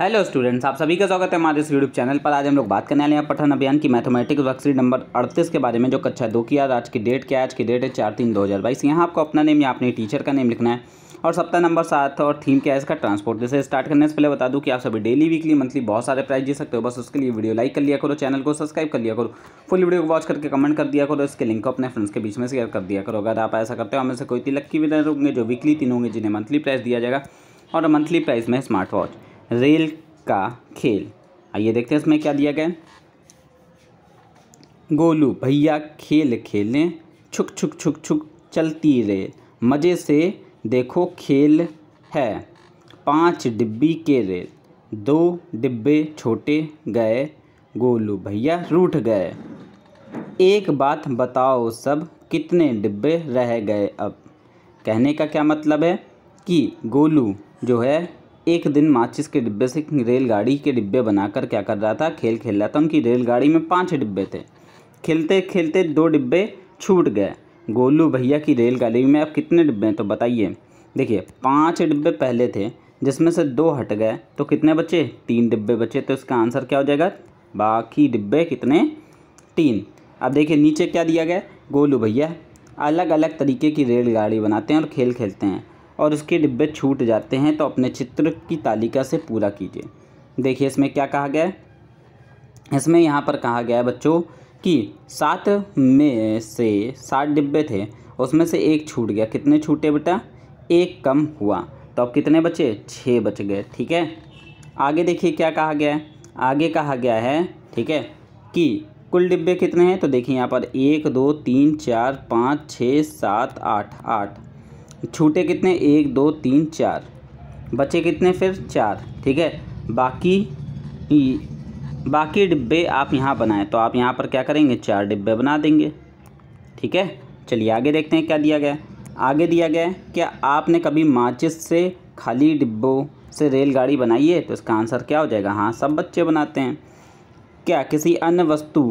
hello students आप सभी का स्वागत है हमारे इस यूट्यूब चैनल पर आज हम लोग बात करने वाले हैं पठन अभियान की मैथमेटिक्स वर्कशीट नंबर 38 के बारे में जो कक्षा दो की आज आज की डेट क्या है आज की डेट है चार तीन दो हज़ार बाईस यहाँ आपको अपना नेम या अपने टीचर का नेम लिखना है और सप्ताह नंबर सात और थीम क्या है इसका ट्रांसपोर्ट जैसे स्टार्ट करने से पहले बता दूँ कि आप सभी डेली वीकली मंथली बहुत सारे प्राइज जी सकते हो बस उसके लिए वीडियो लाइक कर लिया करो चैनल को सब्सक्राइब कर लिया करो फुल वीडियो को वॉच करके कमेंट कर दिया करो इसके लिंक को अपने फ्रेंड्स के बीच में शेयर कर दिया करो अगर आप ऐसा करते हो हमें से कोई तीन लक्की विनर होंगे जो वीकली तीन होंगे जिन्हें मंथली प्राइज दिया जाएगा और मंथली प्राइज में स्मार्ट वॉच रेल का खेल आइए देखते हैं इसमें क्या दिया गया गोलू भैया खेल खेलें छुक छुक छुक छुक चलती रेल मज़े से देखो खेल है पांच डिब्बी के रेल दो डिब्बे छोटे गए गोलू भैया रूठ गए एक बात बताओ सब कितने डिब्बे रह गए अब कहने का क्या मतलब है कि गोलू जो है एक दिन माचिस के डिब्बे से रेलगाड़ी के डिब्बे बनाकर क्या कर रहा था खेल खेल रहा था उनकी रेलगाड़ी में पाँच डिब्बे थे खेलते खेलते दो डिब्बे छूट गए गोलू भैया की रेलगाड़ी में अब कितने डिब्बे हैं तो बताइए देखिए पाँच डिब्बे पहले थे जिसमें से दो हट गए तो कितने बचे तीन डिब्बे बचे तो इसका आंसर क्या हो जाएगा बाकी डिब्बे कितने तीन अब देखिए नीचे क्या दिया गया गोलू भैया अलग अलग तरीके की रेलगाड़ी बनाते हैं और खेल खेलते हैं और उसके डिब्बे छूट जाते हैं तो अपने चित्र की तालिका से पूरा कीजिए देखिए इसमें क्या कहा गया है इसमें यहाँ पर कहा गया है बच्चों कि सात में से सात डिब्बे थे उसमें से एक छूट गया कितने छूटे बेटा एक कम हुआ तो अब कितने बचे छः बच गए ठीक है आगे देखिए क्या कहा गया है आगे कहा गया है ठीक है कि कुल डिब्बे कितने हैं तो देखिए यहाँ पर एक दो तीन चार पाँच छः सात आठ आठ छूटे कितने एक दो तीन चार बचे कितने फिर चार ठीक है बाकी बाकी डिब्बे आप यहाँ बनाएं तो आप यहाँ पर क्या करेंगे चार डिब्बे बना देंगे ठीक है चलिए आगे देखते हैं क्या दिया गया आगे दिया गया क्या आपने कभी माचिस से खाली डिब्बों से रेलगाड़ी बनाई है तो इसका आंसर क्या हो जाएगा हाँ सब बच्चे बनाते हैं क्या किसी अन्य वस्तु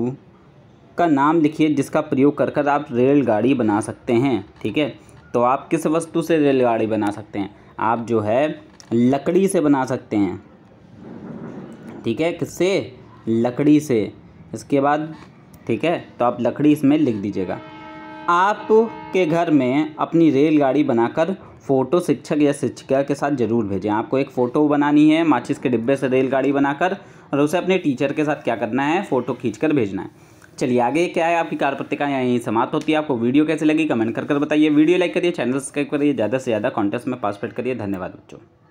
का नाम लिखिए जिसका प्रयोग कर कर आप रेलगाड़ी बना सकते हैं ठीक है तो आप किस वस्तु से रेलगाड़ी बना सकते हैं आप जो है लकड़ी से बना सकते हैं ठीक है किससे लकड़ी से इसके बाद ठीक है तो आप लकड़ी इसमें लिख दीजिएगा आपके घर में अपनी रेलगाड़ी बनाकर फ़ोटो शिक्षक या शिक्षिका के साथ ज़रूर भेजें आपको एक फ़ोटो बनानी है माचिस के डिब्बे से रेलगाड़ी बनाकर और उसे अपने टीचर के साथ क्या करना है फ़ोटो खींच कर भेजना है चलिए आगे क्या है आपकी कार प्रतिक्रिया यहीं समाप्त होती है आपको वीडियो कैसे लगी कमेंट करके कर बताइए वीडियो लाइक करिए चैनल सब्सक्राइब करिए ज़्यादा से ज़्यादा कॉन्टेस्ट में पार्टिसिपेट करिए धन्यवाद बच्चों